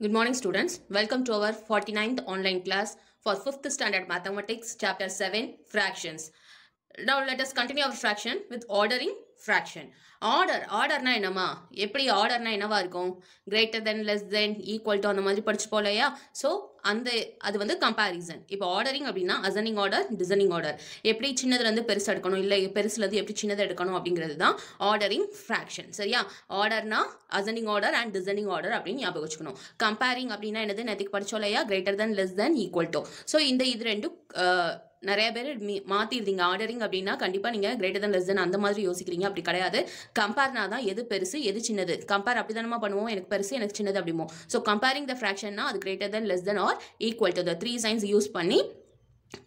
Good morning students. Welcome to our 49th online class for 5th standard mathematics chapter 7 fractions. now let us continue our fraction with ordering fraction order orderனா என்னமா எப்படி orderனா என்னவா இருக்கும் greater than less than equal to அந்த மாதிரி படிச்சு போலையா so அந்த அது வந்து கம்பேரிசன் இப்போ ஆர்டரிங் அப்படின்னா அசனிங் ஆர்டர் டிசனிங் ஆர்டர் எப்படி சின்னதுலேருந்து பெருசு எடுக்கணும் இல்லை பெருசுலேருந்து எப்படி சின்னது எடுக்கணும் அப்படிங்கிறது தான் ஆர்டரிங் ஃப்ராக்ஷன் சரியா ஆர்டர்னா அசனிங் ஆர்டர் அண்ட் டிசனிங் ஆர்டர் அப்படின்னு ஞாபகம் வச்சுக்கணும் கம்பேரிங் அப்படின்னா என்னது நேற்றுக்கு படிச்சோலையா greater than less than equal to so இந்த இது ரெண்டும் நிறைய பேர் மீ ஆர்டரிங் அப்படின்னா கண்டிப்பாக நீங்கள் கிரேட்டர் தன் லெஸ் அந்த மாதிரி யோசிக்கிறீங்க அப்படி கிடையாது கம்பேர்னா தான் எது பெருசு எது சின்னது கம்பேர் அப்படி தானமா பண்ணுவோம் எனக்கு பெருசு எனக்கு சின்னது அப்படிமோ ஸோ கம்பேரிங் த ஃப்ராக்ஷன்னா அது greater than less than or equal to the three signs use பண்ணி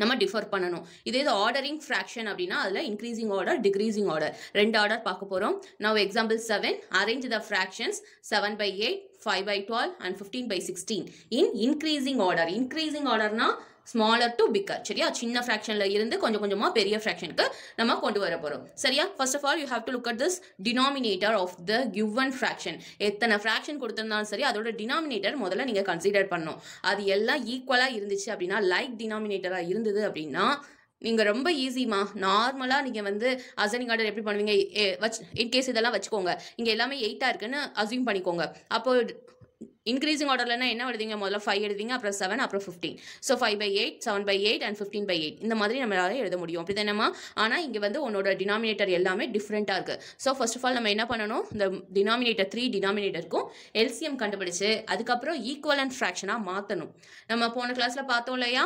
நம்ம டிஃபர் பண்ணணும் இதே இது ஆர்டரிங் ஃப்ராக்ஷன் அப்படின்னா அதில் இன்க்ரீசிங் ஆர்டர் டிக்ரீசிங் ஆர்டர் ரெண்டு ஆர்டர் பார்க்க போகிறோம் now example seven arrange the fractions seven by eight five by twelve and fifteen by sixteen in increasing order increasing ஆர்டர்னால் ஸ்மாலர் டு பிக்கர் சரியா சின்ன fractionல இருந்து கொஞ்சம் கொஞ்சமாக பெரிய fractionக்கு நம்ம கொண்டு வர போகிறோம் சரியா first of all you have to look at this denominator of the given fraction எத்தனை fraction கொடுத்துருந்தாலும் சரி அதோட டினாமினேட்டர் முதல்ல நீங்கள் கன்சிடர் பண்ணும் அது எல்லாம் ஈக்குவலாக இருந்துச்சு அப்படின்னா லைக் டினாமினேட்டராக இருந்தது அப்படின்னா நீங்கள் ரொம்ப ஈஸிமா நார்மலாக நீங்கள் வந்து அசனிங் ஆர்டர் எப்படி பண்ணுவீங்க வச்சு இன்கேஸ் இதெல்லாம் வச்சுக்கோங்க இங்கே எல்லாமே எயிட்டாக இருக்குன்னு அசியூம் பண்ணிக்கோங்க அப்போது இன்க்ரீசிங் ஆர்டர்லனா என்ன எழுதிங்க முதல்ல ஃபைவ் எழுதிங்க அப்புறம் செவன் அப்புறம் fifteen so five by eight seven by eight and fifteen by eight இந்த மாதிரி நம்மளால எழுத முடியும் அப்படி தானேமா ஆனால் இங்கே வந்து உன்னோட டினாமினேட்டர் எல்லாமே டிஃப்ரெண்ட்டாக இருக்குது ஸோ ஃபர்ஸ்ட் ஆஃப் ஆல் நம்ம என்ன பண்ணணும் இந்த டினாமினேட்டர் த்ரீ டினாமினேட்டருக்கும் எல்சிஎம் கண்டுபிடிச்சு அதுக்கப்புறம் ஈக்குவல் அண்ட் ஃப்ராக்ஷனாக மாற்றணும் நம்ம போன கிளாஸில் பார்த்தோம் இல்லையா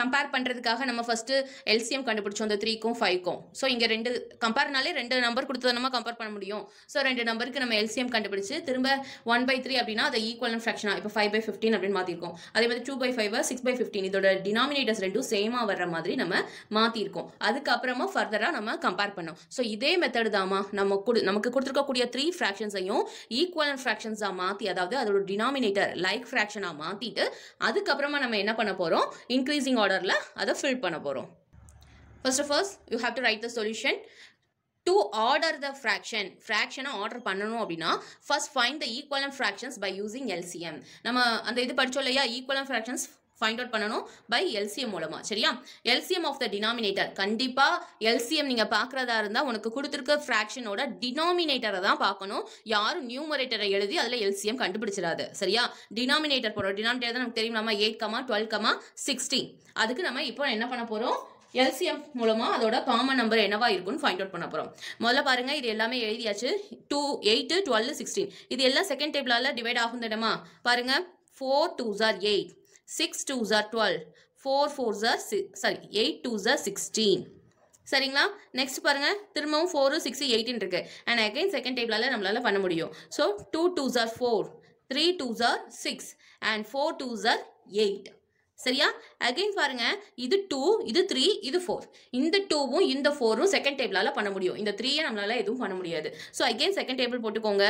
கம்பேர் பண்ணுறதுக்காக நம்ம ஃபஸ்ட்டு எல்சிஎம் கண்டுபிடிச்சோம் அந்த த்ரீக்கும் ஃபைவ்க்கும் ஸோ இங்கே ரெண்டு கம்பேர்னாலே ரெண்டு நம்பர் கொடுத்தது நம்ம கம்பேர் பண்ண முடியும் ஸோ ரெண்டு நம்பருக்கு நம்ம எல்சிஎம் கண்டுபிடிச்சு திரும்ப ஒன் பை த்ரீ அப்படின்னா அதை ஈக்குவல் ஃப்ராக்ஷனா இப்போ ஃபைவ் பை ஃபிஃப்டின் அப்படின்னு மாற்றிருக்கோம் அதே மாதிரி two by five six by fifteen இதோட டினாமினேட்டர்ஸ் ரெண்டும் சேமாக வர்ற மாதிரி நம்ம மாற்றிருக்கோம் அதுக்கப்புறமா ஃபர்தராக நம்ம கம்பேர் பண்ணோம் ஸோ இதே மெத்தடு தாமா நம்ம கொடு நமக்கு கொடுத்துருக்கக்கூடிய த்ரீ ஃப்ராக்ஷன்ஸையும் ஈக்குவல் ஃப்ராக்ஷன்ஸாக மாற்றி அதாவது அதோட டினாமினேட்டர் லைக் ஃப்ராக்ஷனாக மாற்றிட்டு அதுக்கப்புறமா நம்ம என்ன பண்ண போகிறோம் இன்க்ரீஸிங் ஆர்டர் ஆர்டரில் அதை ஃபில் பண்ண போகிறோம் first of all you have to write the solution to order the fraction ஃப்ராக்ஷனை ஆர்டர் பண்ணணும் அப்படின்னா first find the equivalent fractions by using LCM நம்ம அந்த இது படித்தோம் இல்லையா ஈக்குவலன் ஃப்ராக்ஷன்ஸ் ஃபைண்ட் அவுட் பண்ணணும் பை எல்சிஎம் மூலமாக சரியா எல்சிஎம் ஆஃப் த டினாமினேட்டர் கண்டிப்பாக எல்சிஎம் நீங்கள் பார்க்குறதா இருந்தால் உனக்கு கொடுத்துருக்க ஃப்ராக்ஷனோட டினாமினேட்டரை தான் பார்க்கணும் யாரும் நியூமரேட்டரை எழுதி அதில் எல்சிஎம் கண்டுபிடிச்சிடாது சரியா டினாமினேட்டர் போகிறோம் டினாமினேட்டர் தான் நமக்கு தெரியும் நம்ம eight comma twelve comma sixteen அதுக்கு நம்ம இப்போ என்ன பண்ண போகிறோம் எல்சிஎம் மூலமாக அதோட காமன் நம்பர் என்னவா இருக்கும்னு ஃபைண்ட் அவுட் பண்ண போகிறோம் முதல்ல பாருங்கள் இது எல்லாமே எழுதியாச்சு டூ எயிட்டு டுவெல் சிக்ஸ்டீன் இது எல்லாம் செகண்ட் டேபிளால் டிவைட் ஆகும் தானேமா பாருங்கள் four two are eight six two are twelve four four are six sorry eight two are sixteen சரிங்களா நெக்ஸ்ட் பாருங்கள் திரும்பவும் ஃபோரு சிக்ஸு எயிட்டின் இருக்குது அண்ட் அகைன் செகண்ட் டேபிளால் நம்மளால் பண்ண முடியும் so two two are four three two are six and four two are eight சரியா அகைன் பாருங்க இது டூ இது த்ரீ இது ஃபோர் இந்த டூவும் இந்த ஃபோரும் செகண்ட் டேபிளால் பண்ண முடியும் இந்த த்ரீயை நம்மளால் எதுவும் பண்ண முடியாது ஸோ அகெயின் செகண்ட் டேபிள் போட்டுக்கோங்க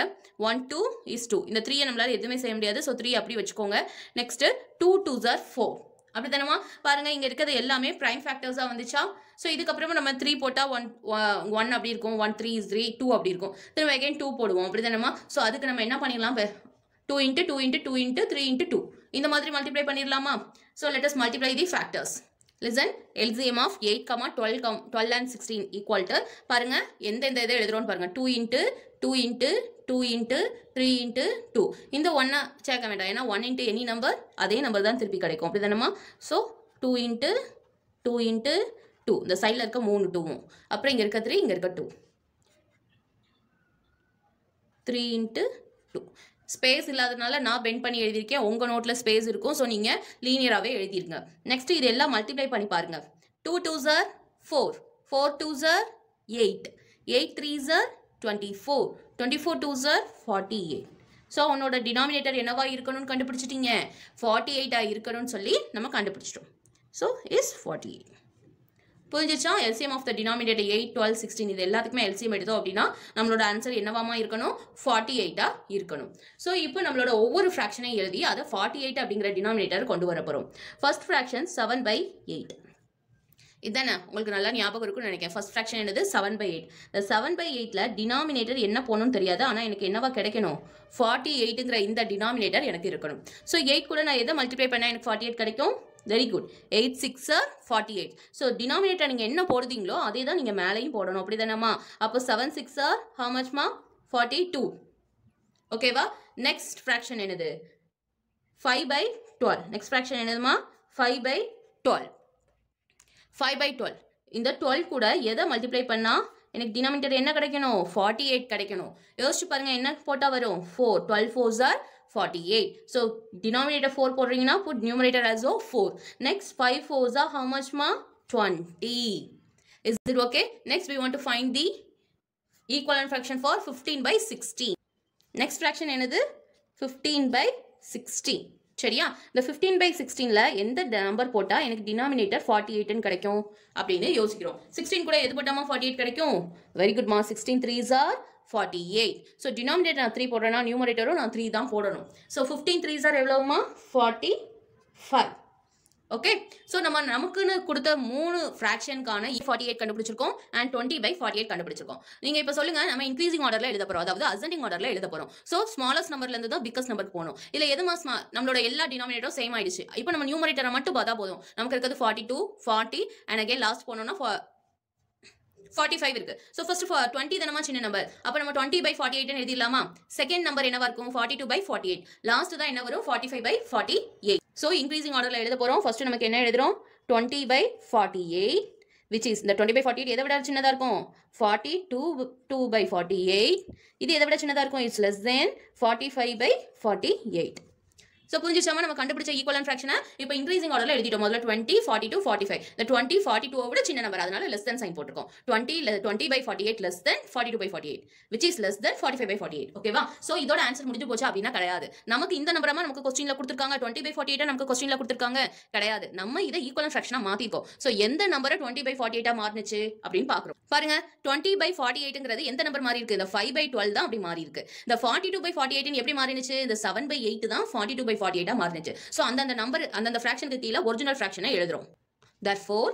ஒன் டூ இஸ் டூ இந்த த்ரீயை நம்மளால் எதுவுமே செய்ய முடியாது ஸோ த்ரீ அப்படி வச்சுக்கோங்க next two two are four அப்படி தானமா பாருங்க இங்கே இருக்கிறது எல்லாமே ப்ரைம் ஃபேக்டர்ஸாக வந்துச்சா ஸோ இதுக்கப்புறமா நம்ம த்ரீ போட்டால் ஒன் ஒன் அப்படி இருக்கும் one three is three two அப்படி இருக்கும் திரும்ப அகைன் டூ போடுவோம் அப்படி தானமா ஸோ அதுக்கு நம்ம என்ன பண்ணிடலாம் two into two into two into three into two இந்த மாதிரி மல்டிப்ளை பண்ணிடலாமா So let us multiply the factors. Listen, LCM of 8, 12, 12 and 16 equal to, பருங்க, எந்த எந்த எதை எழுதுறோம் பருங்க, 2 into, 2 into, 2 into, 3 into 2. இந்த 1 சேக்க வேண்டாம் ஏன்னா 1 into any number, அதே நம்பர் தான் திருப்பி கிடைக்கும் அப்படிதானமா So, 2 into, 2 into 2. இந்த சைல் இருக்க 3 2வும். அப்புறம் இங்கே இருக்க 3, இங்க இருக்க 2. 3 into 2. ஸ்பேஸ் இல்லாதனால நான் பென் பண்ணி எழுதியிருக்கேன் உங்கள் நோட்டில் ஸ்பேஸ் இருக்கும் ஸோ நீங்கள் லீனியராகவே எழுதிருங்க நெக்ஸ்ட் இது எல்லாம் மல்டிப்ளை பண்ணி பாருங்கள் two two are four four two are eight eight three are twenty four twenty four two are forty eight so உன்னோட டினாமினேட்டர் என்னவாக இருக்கணும்னு கண்டுபிடிச்சிட்டிங்க ஃபார்ட்டி எயிட்டாக இருக்கணும்னு சொல்லி நம்ம கண்டுபிடிச்சிட்டோம் ஸோ இஸ் ஃபார்ட்டி எயிட் புரிஞ்சிச்சா LCM of the denominator eight twelve sixteen இது எல்லாத்துக்குமே எல்சிஎம் எடுத்தோம் அப்படின்னா நம்மளோட ஆன்சர் என்னவாமா இருக்கணும் ஃபார்ட்டி எயிட்டாக இருக்கணும் ஸோ இப்போ நம்மளோட ஒவ்வொரு ஃப்ராக்ஷனையும் எழுதி அதை ஃபார்ட்டி எயிட் அப்படிங்கிற டினாமினேட்டர் கொண்டு வரப்போகிறோம் first fraction seven by eight இதுதானே உங்களுக்கு நல்லா ஞாபகம் இருக்கும்னு நினைக்கிறேன் ஃபர்ஸ்ட் ஃப்ராக்ஷன் என்னது செவன் பை எயிட் இந்த செவன் பை எயிட்டில் டினாமினேட்டர் என்ன போகணும்னு தெரியாது ஆனால் எனக்கு என்னவா கிடைக்கணும் ஃபார்ட்டி எயிட்டுங்கிற இந்த டினாமினேட்டர் எனக்கு இருக்கணும் ஸோ எயிட் கூட நான் எதை மல்டிப்ளை பண்ணால் எனக்கு ஃபார்ட்டி எயிட் கிடைக்கும் very good eight six forty eight so denominator நீங்கள் என்ன போடுறீங்களோ அதே தான் நீங்கள் மேலேயும் போடணும் அப்படி தானேம்மா அப்போ செவன் சிக்ஸ் ஆர் ஹவு மச்மா ஃபார்ட்டி டூ ஓகேவா நெக்ஸ்ட் ஃப்ராக்ஷன் என்னது five by twelve next fraction என்னதுமா five by twelve five by twelve இந்த டுவெல் கூட எதை மல்டிப்ளை பண்ணால் எனக்கு டினாமினேட்டர் என்ன கிடைக்கணும் ஃபார்ட்டி எயிட் கிடைக்கணும் யோசிச்சு பாருங்கள் என்ன போட்டால் வரும் four twelve fours are 48 so denominator 4 போடுறீங்கன்னா put numerator as a 4 next 5 4s are how much ma 20 is it okay next we want to find the equivalent fraction for 15 by 16 next fraction என்னது 15 by 16 சரியா இந்த 15 by 16ல எந்த number போட்டா எனக்கு denominator forty எயிட்னு கிடைக்கும் அப்படின்னு யோசிக்கிறோம் 16 குடை எது போட்டாமா 48 எயிட் Very good குட் மா sixteen threes forty eight so நான் த்ரீ போடுனா, numeratorும் நான் த்ரீ தான் போடணும் ஸோ 15 3s are எவ்வளோமா ஃபார்ட்டி ஃபைவ் ஓகே ஸோ நம்ம நமக்குன்னு கொடுத்த மூணு fraction காண எயிட் கண்டுப்படுச்சிருக்கும் and twenty by forty eight கண்டுபிடிச்சிருக்கோம் நீங்கள் இப்போ சொல்லுங்க நம்ம increasing orderல் எழுத அதாவது ascending ஆர்டரில் எழுத So ஸோ ஸ்மாலஸ்ட் நம்பர்லேருந்து தான் பிக்கஸ்ட் நம்பருக்கு போகணும் இல்லை எதுமா நம்மளோட எல்லா சேம் இப்போ நம்ம மட்டும் பார்த்தா போதும் நமக்கு இருக்கிறது forty two forty and last forty five இருக்கு ஸோ ஃபர்ஸ்ட் டுவெண்ட்டி தானமா சின்ன நம்பர் அப்போ நம்ம டுவெண்ட்டி பை ஃபார்ட்டி எயிட்னு எழுதிடலாமா செகண்ட் நம்பர் என்னவா இருக்கும் forty two by forty eight last தான் என்ன வரும் forty five by forty eight so increasing ஆர்டரில் எழுத போகிறோம் ஃபர்ஸ்ட் நமக்கு என்ன எழுதுறோம் twenty by forty eight which is இந்த டுவெண்ட்டி பை ஃபார்ட்டி எயிட் எதை விட சின்னதாக இருக்கும் forty two two by forty eight இது எதை விட சின்னதாக இருக்கும் it's less than forty five by forty eight so புரிஞ்சிச்சாமல் நம்ம கண்டுபிடிச்ச ஈக்குவல் ஃப்ராக்ஷனை இப்போ இன்க்ரீசிங் ஆர்டரில் எழுதிட்டோம் முதல்ல twenty forty two forty five இந்த டுவெண்ட்டி ஃபார்ட்டி டூ விட சின்ன நம்பர் அதனால லெஸ் தென் சைன் போட்டுருக்கோம் டுவெண்ட்டி இல்லை twenty by forty eight less than forty two by forty eight which is less than forty five by forty eight ஓகேவா so இதோட answer முடிஞ்சு போச்சு அப்படின்னா கிடையாது நமக்கு இந்த நம்பரமாக நமக்கு கொஸ்டினில் கொடுத்துருக்காங்க டுவெண்ட்டி பை ஃபார்ட்டி எயிட்டா நமக்கு கொஸ்டினில் கொடுத்துருக்காங்க கிடையாது நம்ம இதை ஈக்குவல் ஃப்ராக்ஷனாக மாற்றிப்போம் ஸோ எந்த நம்பரை டுவெண்ட்டி பை ஃபார்ட்டி எயிட்டாக மாறுச்சு அப்படின்னு பார்க்குறோம் பாருங்க டுவெண்ட்டி பை ஃபார்ட்டி எயிட்டுங்கிறது எந்த நம்பர் மாறி இருக்கு இந்த ஃபைவ் பை டுவெல் தான் அப்படி மாறி இருக்கு இந்த forty two by forty eight எப்படி மாறினுச்சு இந்த செவன் பை எயிட் தான் forty two by five forty எயிட்டாக மாறினுச்சு ஸோ அந்தந்த நம்பர் அந்தந்த ஃப்ராக்ஷனுக்கு கீழே ஒரிஜினல் ஃப்ராக்ஷனை எழுதுறோம் தட் ஃபோர்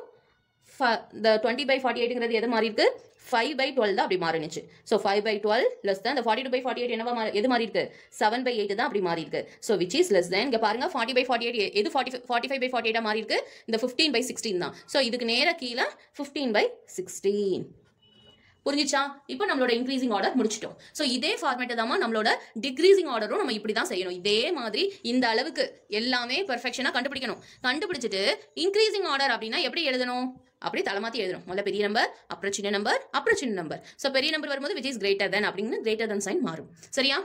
இந்த டுவெண்ட்டி பை ஃபார்ட்டி எயிட்டுங்கிறது எது மாறி இருக்கு ஃபைவ் பை டுவெல் தான் அப்படி மாறினுச்சு so five by twelve less than இந்த forty two by forty eight என்னவா எது மாறி இருக்கு செவன் பை எயிட் தான் அப்படி மாறி இருக்கு so which is less than இங்கே பாருங்க ஃபார்ட்டி பை ஃபார்ட்டி எயிட் எது forty forty five by forty எயிட்டாக மாறி இருக்கு இந்த ஃபிஃப்டீன் பை சிக்ஸ்டீன் தான் ஸோ இதுக்கு நேர கீழே ஃபிஃப்டீன் பை சிக்ஸ்டீன் புரிஞ்சிச்சா இப்போ நம்மளோட இன்க்ரீசிங் ஆர்டர் முடிச்சிட்டோம் ஸோ இதே ஃபார்மேட்டை தான் நம்மளோட டிக்ரீசிங் ஆர்டரும் நம்ம இப்படி தான் செய்யணும் இதே மாதிரி இந்த அளவுக்கு எல்லாமே பெர்ஃபெக்ஷனாக கண்டுபிடிக்கணும் கண்டுபிடிச்சிட்டு இன்க்ரீசிங் ஆர்டர் அப்படின்னா எப்படி எழுதணும் அப்படி தலைமாத்தி எழுதணும் முதல்ல பெரிய நம்பர் அப்புறம் சின்ன நம்பர் அப்புறம் சின்ன நம்பர் ஸோ பெரிய நம்பர் வரும்போது விச் இஸ் கிரேட்டர் தென் அப்படின்னு கிரேட்டர் தன் சைன் மாறும் சரியா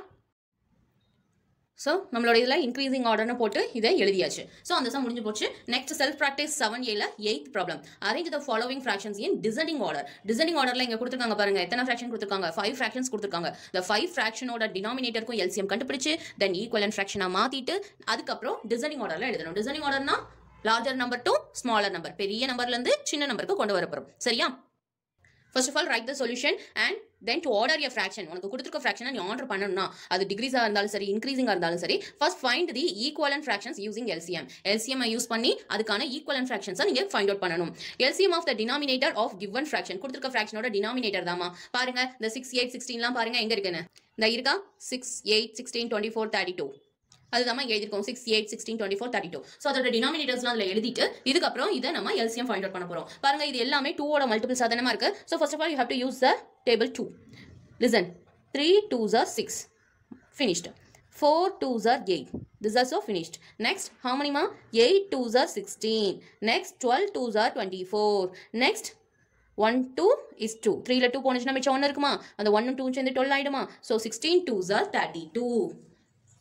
ஸோ நம்மளோட இதில் இன்க்ரீசிங் ஆர்டர்னு போட்டு இதை எழுதியாச்சு ஸோ அந்த சம் முடிஞ்சு போச்சு நெக்ஸ்ட் செல்ஃப் ப்ராக்டிஸ் செவன் ஏல eight problem arrange the following fractions in descending order descending ஆர்டரில் இங்கே கொடுத்துருக்காங்க பாருங்க எத்தனை ஃபிராக்ஷன் கொடுத்துருக்காங்க ஃபைவ் ஃபிராக்ஷன்ஸ் கொடுத்துருக்காங்க இந்த ஃபைவ் ஃபிராக்ஷனோட டினாமினேட்டருக்கும் எல்சிஎம் கண்டுபிடிச்சு தென் ஈக்குவல் அண்ட் ஃபிராக்ஷனாக மாற்றிட்டு அதுக்கப்புறம் டிசைனிங் ஆர்டரில் எழுதணும் டிசைனிங் ஆர்டர்னா larger number to smaller number பெரிய நம்பர்லேருந்து சின்ன நம்பருக்கு கொண்டு வரப்போகிறோம் சரியா first of all right the solution and then to order a fraction உனக்கு கொடுத்துருக்க ஃப்ராக்ஷனை நீ ஆர்டர் பண்ணணும்னா அது டிகிரிஸாக இருந்தாலும் சரி இன்க்ரீஸிங்காக இருந்தாலும் சரி first find the and fractions using LCM LCM use பண்ணி அதுக்கான அண்ட் ஃப்ராக்ஷன்ஸை நீங்கள் ஃபைண்ட் அவுட் பண்ணணும் LCM of the denominator of given fraction கொடுத்துருக்க ஃப்ராக்ஷனோட டினாமினேட்டர் தான் பாருங்க இந்த சிக்ஸ் எயிட் சிக்ஸ்டீன்லாம் பாருங்க எங்கே இருக்குன்னு இந்த இருக்கா six eight sixteen twenty four thirty two அதுதான் எழுதிருக்கோம் six eight sixteen twenty four thirty two so அதோட டினாமினேட்டர்ஸ்லாம் அதில் எழுதிட்டு இதுக்கப்புறம் இதை நம்ம எல்சிஎம் ஃபைண்ட் அவுட் பண்ண போகிறோம் பாருங்க இது எல்லாமே டூவோட மல்டிபிள் சாதனமாக இருக்குது so first of all you have to use the table two listen three two are six finished four two are eight this also finished next how eight two 8 2s sixteen next twelve 12 2s twenty four next one two is two த்ரீல two போனுச்சுன்னா மிச்சம் ஒன்று இருக்குமா அந்த one two சேர்ந்து twelve ஆயிடுமா so sixteen twos are thirty two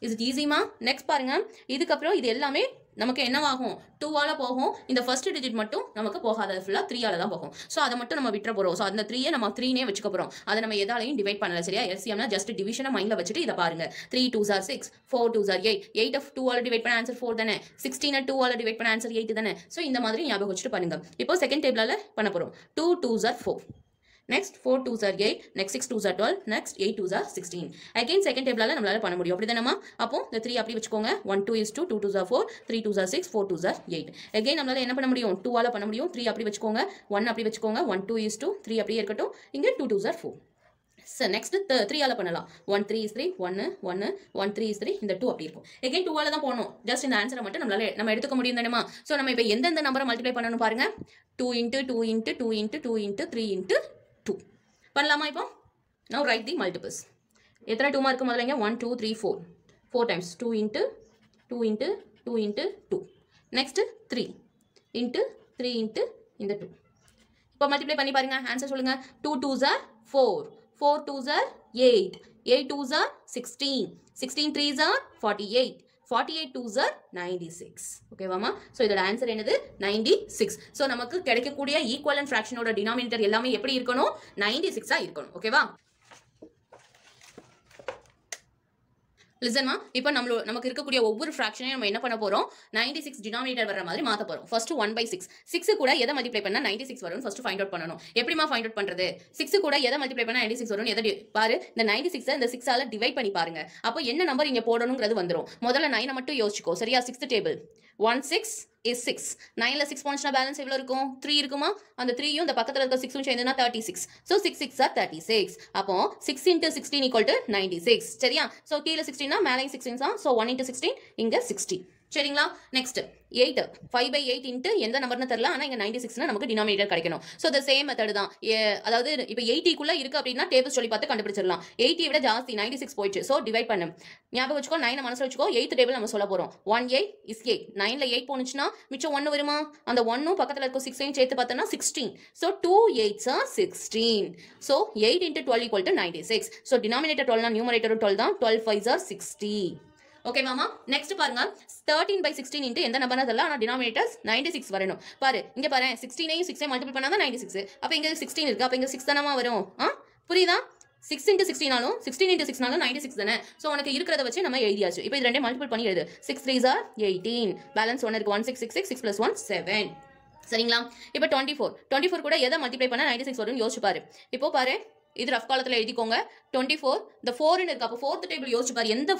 is it ஈஸிமா next பாருங்க இதுக்கப்புறம் இது எல்லாமே நமக்கு என்னவாகும் டூவால் போகும் இந்த ஃபர்ஸ்ட் டிஜிட் மட்டும் நமக்கு போகாத ஃபுல்லாக த்ரீயால் தான் போகும் ஸோ அதை மட்டும் நம்ம விட்டுற போகிறோம் ஸோ அந்த த்ரீயே நம்ம த்ரீனே வச்சுக்க போகிறோம் அதை நம்ம எதாலையும் டிவைட் பண்ணல சரியா எல்சிஎம்னா ஜஸ்ட் டிவிஷனை மைண்டில் வச்சுட்டு இதை பாருங்க three two sir six four two sir eight eight of டூவால் டிவைட் பண்ண ஆன்சர் ஃபோர் தானே சிக்ஸ்டீனை டூவால் டிவைட் பண்ண ஆன்சர் எயிட் தானே ஸோ இந்த மாதிரி ஞாபகம் வச்சுட்டு பாருங்க இப்போ செகண்ட் டேபிளால் பண்ண போகிறோம் two two are four next four two sir eight next six two are twelve next eight two are sixteen again second டேபிளால் நம்மளால் பண்ண முடியும் அப்படி தானே அப்போ இந்த த்ரீ அப்படி வச்சுக்கோங்க one two is two two two are four three two sir six four two sir eight again நம்மளால் என்ன பண்ண முடியும் டூவால் பண்ண முடியும் த்ரீ அப்படி வச்சுக்கோங்க ஒன் அப்படி வச்சுக்கோங்க one two is two three அப்படியே இருக்கட்டும் இங்கே two two are four are next த்ரீயால் பண்ணலாம் ஒன் த்ரீ இஸ் த்ரீ ஒன்று ஒன்று ஒன் த்ரீ இஸ் த்ரீ இந்த டூ அப்படி இருக்கும் எகைன் டூவால் தான் போகணும் ஜஸ்ட் இந்த ஆன்சரை மட்டும் நம்மளால நம்ம எடுத்துக்க முடியும் தானேமா ஸோ நம்ம இப்போ எந்தெந்த நம்பரை மல்டிப்ளை பண்ணணும் பாருங்க two into two into two into two into three into பண்ணலாமா இப்போ நவ் ரைட் தி மல்டிபிள்ஸ் எத்தனை டூ மார்க்கு முதல்ல one two three four four times two into two into two into two next three into three into இந்த two இப்போ multiply பண்ணி பாருங்கள் answer சொல்லுங்கள் two two are four four two are eight eight two are sixteen sixteen three are forty eight forty eight two ninety six so இதோட answer என்னது ninety six so நமக்கு கிடைக்கக்கூடிய equal and denominator எல்லாமே எப்படி இருக்கணும் ninety சிக்ஸாக இருக்கணும் ஓகேவா லிசன்மா இப்போ நம்மளோ நமக்கு இருக்கக்கூடிய ஒவ்வொரு ஃப்ராக்ஷனையும் நம்ம என்ன பண்ண போகிறோம் நைன்டி சிக்ஸ் டினாமினேட்டர் வர மாதிரி மாற்ற போகிறோம் first one by six six கூட எதை மல்டிப்ளை பண்ணா நைன்டி சிக்ஸ் வரும் ஃபஸ்ட்டு ஃபைண்ட் அவுட் பண்ணணும் எப்படிமா ஃபைண்ட் அவுட் பண்ணுறது சிக்ஸ் கூட எதை மல்டிப்ளை பண்ணால் நைன்டி சிக்ஸ் வரும் எதை பாரு இந்த நைன்டி சிக்ஸ் இந்த சிக்ஸால டிவைட் பண்ணி பாருங்க அப்போ என்ன நம்பர் இங்கே போடணுங்கிறது வந்துடும் முதல்ல நைனை மட்டும் யோசிச்சுக்கோ சரியா sixth table one six is six நைனில் சிக்ஸ் போனுச்சுன்னா பேலன்ஸ் எவ்வளோ இருக்கும் த்ரீ இருக்குமா அந்த த்ரீயும் இந்த பக்கத்தில் இருக்க சிக்ஸும் சேர்ந்துனா thirty six so six six are thirty six அப்போ six into sixteen equal to ninety six சரியா ஸோ கீழே சிக்ஸ்டீன்னா மேலே சிக்ஸ்டீன் தான் ஸோ ஒன் இன்ட்டு சிக்ஸ்டீன் இங்கே சிக்ஸ்டீன் சரிங்களா next eight five by eight into எந்த நம்பர்னு தெரில ஆனால் இங்கே நைன்டி சிக்ஸ்னா நமக்கு டினாமினேட்டர் கிடைக்கணும் ஸோ த சேம் மெத்தட் தான் அதாவது இப்போ எயிட்டிக்குள்ளே இருக்குது அப்படின்னா டேபிள் சொல்லி பார்த்து கண்டுபிடிச்சிடலாம் எயிட்டி விட ஜாஸ்தி நைன்டி சிக்ஸ் போயிடுச்சு ஸோ டிவைட் பண்ணு ஞாபகம் வச்சுக்கோ நைனை மனசில் வச்சுக்கோ எயித் டேபிள் நம்ம சொல்ல போகிறோம் ஒன் எயிட் இஸ் எயிட் நைனில் எயிட் போனுச்சுன்னா மிச்சம் ஒன்று வருமா அந்த ஒன்னும் பக்கத்தில் இருக்கும் சிக்ஸையும் சேர்த்து பார்த்தோன்னா sixteen so two eights sixteen so eight into twelve equal to ninety six so denominator டுவெல்னா நியூமரேட்டரும் டுவெல் தான் டுவெல் ஃபைவ் ஆர் சிக்ஸ்டி ஓகேவாமா நெக்ஸ்ட் பாருங்க தேர்ட்டின் பை சிக்ஸ்டீன் இன்ட்டு எந்த நம்பர் தெரியல ஆனால் டினாமினேட்டர்ஸ் நைன்டி சிக்ஸ் வரணும் பாரு இங்கே பாரு சிக்ஸ்டீனையும் சிக்ஸே மல்டிபிள் பண்ணால் நைன்டி சிக்ஸ் அப்போ இங்கே சிக்ஸ்டீன் இருக்குது அப்போ இங்கே சிக்ஸ் தானமா வரும் ஆ புரியுதா சிக்ஸ் இன்ட்டு சிக்ஸ்டினாலும் சிக்ஸ்டீன் இன்ட்டு சிக்ஸ்னாலும் நைன்டி சிக்ஸ் தானே ஸோ உனக்கு இருக்கிறத வச்சு நம்ம எழுதியாச்சு இப்போ இது ரெண்டே மல்டிபிள் பண்ணி எழுது six three are eighteen balance one இருக்குது one six six six six plus one seven சரிங்களா இப்போ டுவெண்ட்டி ஃபோர் டுவெண்ட்டி ஃபோர் கூட எதை மல்டிப்ளை பண்ணால் நைன்டி சிக்ஸ் வரும்னு யோசிச்சு பாரு இப்போ பாரு இது ரஃப் காலத்தில் எழுதிக்கோங்க டுவெண்ட்டி ஃபோர் இந்த ஃபோர்னு இருக்கு அப்போ ஃபோர்த் டேபிள் யோசிச்சு பாரு எந்த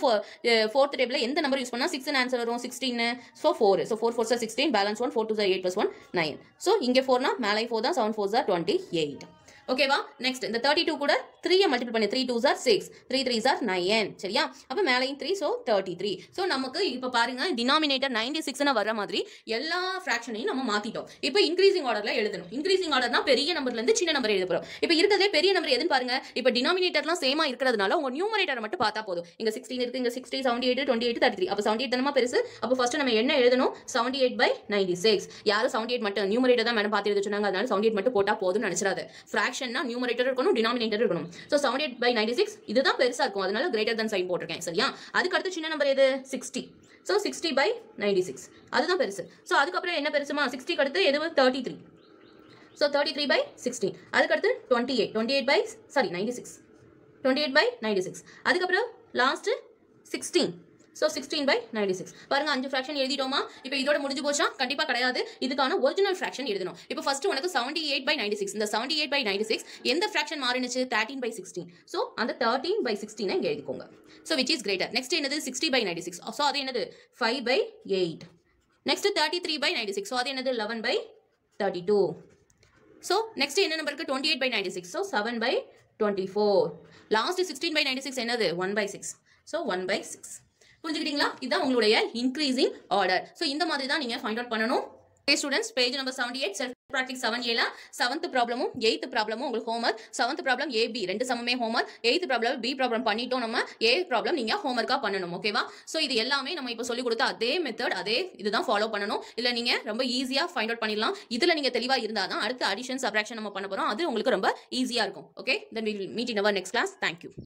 ஃபோர்த் டேபிள் எந்த நம்பர் யூஸ் பண்ணால் சிக்ஸ் ஆன்சர் வரும் sixteen so four so four four sir sixteen balance one four two sir eight plus one nine so இங்கே ஃபோர்னா மேலே ஃபோர் தான் seven four sir twenty eight ஓகேவா நெக்ஸ்ட் இந்த thirty two கூட three multiple பண்ணி three two sir six three three sir nine சரியா அப்போ மேலையும் three so thirty three so நமக்கு இப்போ பாருங்க டினாமினேட்டர் நைன்டி சிக்ஸ்னு வர மாதிரி எல்லா ஃப்ராக்ஷனையும் நம்ம மாத்திட்டோம் இப்போ இன்க்ரீசிங் ஆர்டரில் எழுதணும் இன்க்ரீசிங் ஆர்டர்னா பெரிய நம்பர்லேருந்து சின்ன நம்பர் எழுத போகிறோம் இப்போ இருக்கிறதே பெரிய நம்பர் எதுன்னு பாருங்க இப்போ டினாமினேட்டர்லாம் சேமா இருக்கிறதுனால உங்கள் நியூமரேட்டர் மட்டும் பார்த்தா போதும் இங்கே சிக்ஸ்டீன் இருக்குது இங்கே sixty seventy eight twenty eight thirty three அப்போ செவன்டி எயிட் தானமா பெருசு அப்போ ஃபஸ்ட்டு நம்ம என்ன எழுதணும் seventy eight by ninety six யாரும் செவன்டி எயிட் மட்டும் நியூமரேட்டர் தான் மேடம் பார்த்து எழுத சொன்னாங்க அதனால செவன்டி எயிட் மட்டும் போட்டால் போதும்னு நினச்சிடாது ஃப்ராக்ஷன் ஃப்ராக்ஷன்னா நியூமரேட்டர் இருக்கணும் டினாமினேட்டர் இருக்கணும் so seven eight by ninety six இதுதான் பெருசாக இருக்கும் அதனால கிரேட்டர் தன் சைன் போட்டிருக்கேன் சரியா அடுத்த சின்ன நம்பர் எது sixty so sixty by ninety six அதுதான் பெருசு ஸோ அதுக்கப்புறம் என்ன பெருசுமா சிக்ஸ்டிக்கு அடுத்து எது thirty three so thirty three by sixty அதுக்கடுத்து twenty eight twenty eight by sorry ninety six twenty eight by ninety six அதுக்கப்புறம் last sixteen so sixteen by ninety six பாருங்க அஞ்சு ஃப்ராக்ஷன் எழுதிட்டோமா இப்போ இதோட முடிஞ்சு போச்சா கண்டிப்பாக கிடையாது இதுக்கான ஒரிஜினல் ஃப்ராக்ஷன் எழுதணும் இப்போ ஃபர்ஸ்ட் உனக்கு seventy eight by ninety six இந்த seventy eight by ninety six எந்த ஃப்ராக்ஷன் மாறினுச்சு தேர்ட்டின் பை சிக்ஸ்டீன் ஸோ அந்த தேர்ட்டின் பை சிக்ஸ்டீனை இங்கே எழுதிக்கோங்க so which is greater next என்னது sixty by ninety six so அது என்னது five by eight next thirty three by ninety six so அது என்னது eleven by thirty two so next என்ன நம்பருக்கு twenty eight by ninety six so seven by twenty four last sixteen by ninety six என்னது one by six so one by six புரிஞ்சுக்கிட்டீங்களா இதுதான் உங்களுடைய increasing order so இந்த மாதிரி தான் நீங்கள் ஃபைண்ட் அவுட் பண்ணணும் students page number seventy eight self practice seven ஏல செவன்த் ப்ராப்ளமும் எயித்து ப்ராப்ளமும் உங்களுக்கு homework seventh problem A B ரெண்டு சமமே homework eighth problem B problem பண்ணிட்டோம் நம்ம ஏ ப்ராப்ளம் நீங்கள் ஹோம் ஒர்க்காக பண்ணணும் ஓகேவா ஸோ இது எல்லாமே நம்ம இப்போ சொல்லிக் கொடுத்த அதே மெத்தட் அதே இதுதான் ஃபாலோ பண்ணணும் இல்லை நீங்கள் ரொம்ப ஈஸியாக ஃபைண்ட் அவுட் பண்ணிடலாம் இதில் நீங்கள் தெளிவாக இருந்தால் தான் அடுத்த அடிஷன் சப்ராக்ஷன் நம்ம பண்ண போகிறோம் அது உங்களுக்கு ரொம்ப ஈஸியாக இருக்கும் okay then will meet in our next class thank you